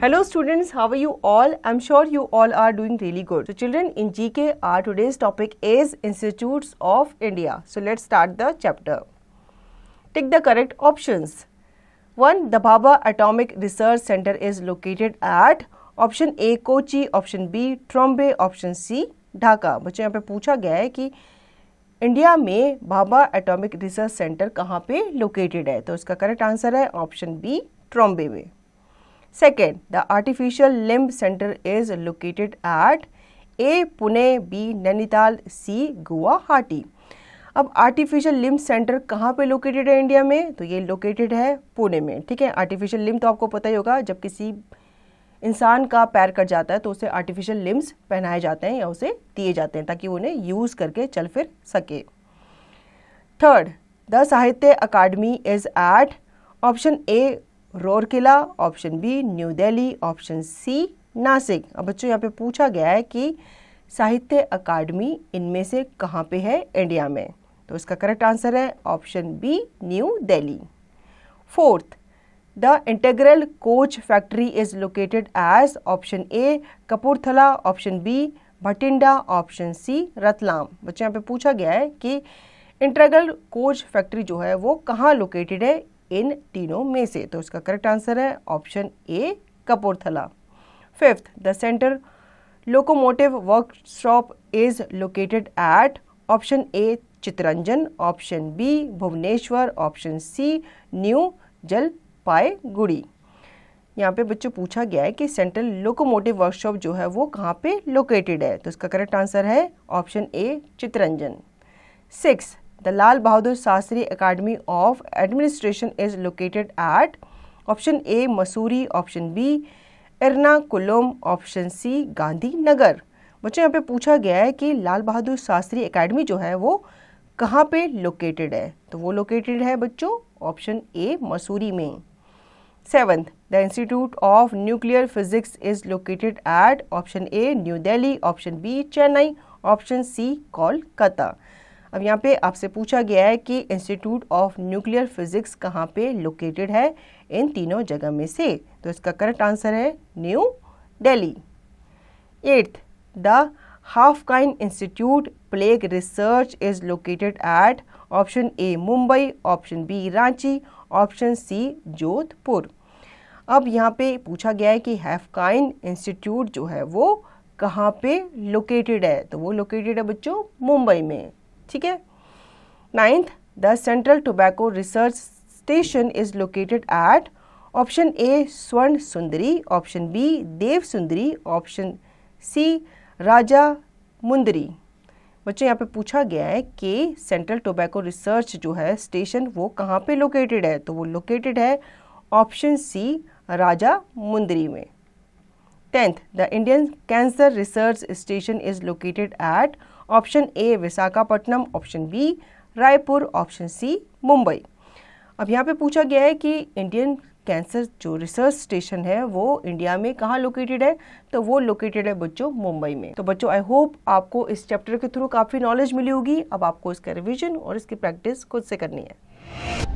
Hello students, how are you all? I'm sure you all are doing really good. So children, in GK, our today's topic is Institutes of India. So let's start the chapter. Take the correct options. 1. The Baba Atomic Research Center is located at option A, Kochi. Option B, Trombe, Option C, Dhaka. बच्चों यहाँ पे पूछा गया है कि India में Bhabha atomic research centre कहाँ पे लोकेटेड है तो इसका करेक्ट आंसर है ऑप्शन बी ट्रॉम्बे में Second, the artificial limb center is located at A. Pune, B. Nainital, C. Guwahati. अब आर्टिफिशियल लिम्ब सेंटर कहाँ पे लोकेटेड है इंडिया में तो ये लोकेटेड है पुणे में ठीक है आर्टिफिशियल लिम्ब तो आपको पता ही होगा जब किसी इंसान का पैर कट जाता है तो उसे आर्टिफिशियल लिम्ब्स पहनाए जाते हैं या उसे दिए जाते हैं ताकि उन्हें यूज़ करके चल फिर सके third the Sahitya academy is at option A Rourkela option B new Delhi option C Nashik अब बच्चों यहाँ पे पूछा गया है कि साहित्य अकादमी इनमें से कहाँ पे है इंडिया में तो इसका करेक्ट आंसर है option B new Delhi fourth the integral coach factory is located as option A Kapurthala option B Bathinda option C Ratlam बच्चों यहाँ पे पूछा गया है कि इंटेग्रल कोच फैक्ट्री जो है वो कहाँ लोकेटेड है इन तीनों में से तो इसका करेक्ट आंसर है option A Kapurthala fifth the centre locomotive workshop is located at option A Chittaranjan option B Bhubaneswar option C new Jalpaiguri यहाँ पे बच्चों पूछा गया है कि सेंट्रल लोकोमोटिव वर्कशॉप जो है वो कहाँ पे लोकेटेड है तो इसका करेक्ट आंसर है option A Chittaranjan six the Lal Bahadur Shastri academy of administration is located at option A Mussoorie option B Ernakulam option C Gandhinagar बच्चों यहाँ पे पूछा गया है कि लाल बहादुर शास्त्री एकेडमी जो है वो कहाँ पे लोकेटेड है तो वो लोकेटेड है बच्चों ऑप्शन ए मसूरी में seventh the institute of nuclear physics is located at option A new Delhi option B Chennai option C Kolkata अब यहाँ पे आपसे पूछा गया है कि इंस्टीट्यूट ऑफ न्यूक्लियर फिजिक्स कहाँ पे लोकेटेड है इन तीनों जगह में से तो इसका करेक्ट आंसर है new Delhi eighth the Haffkine institute plague research is located at option A Mumbai option B Ranchi option C Jodhpur अब यहाँ पे पूछा गया है कि हैफकाइन इंस्टीट्यूट जो है वो कहाँ पे लोकेटेड है तो वो लोकेटेड है बच्चों मुंबई में ठीक है ninth the central tobacco research station is located at option A Swarna Sundari option B देव सुंदरी ऑप्शन सी राजा मुंदरी बच्चों यहाँ पे पूछा गया है कि सेंट्रल टोबैको रिसर्च जो है स्टेशन वो कहाँ पे लोकेटेड है तो वो लोकेटेड है ऑप्शन सी राजा मुंदरी में tenth the Indian cancer research station is located at option A Visakhapatnam option B Raipur option C Mumbai अब यहाँ पे पूछा गया है कि इंडियन कैंसर जो रिसर्च स्टेशन है वो इंडिया में कहाँ लोकेटेड है तो वो लोकेटेड है बच्चों मुंबई में तो बच्चों आई होप आपको इस चैप्टर के थ्रू काफ़ी नॉलेज मिली होगी अब आपको इसका रिविजन और इसकी प्रैक्टिस खुद से करनी है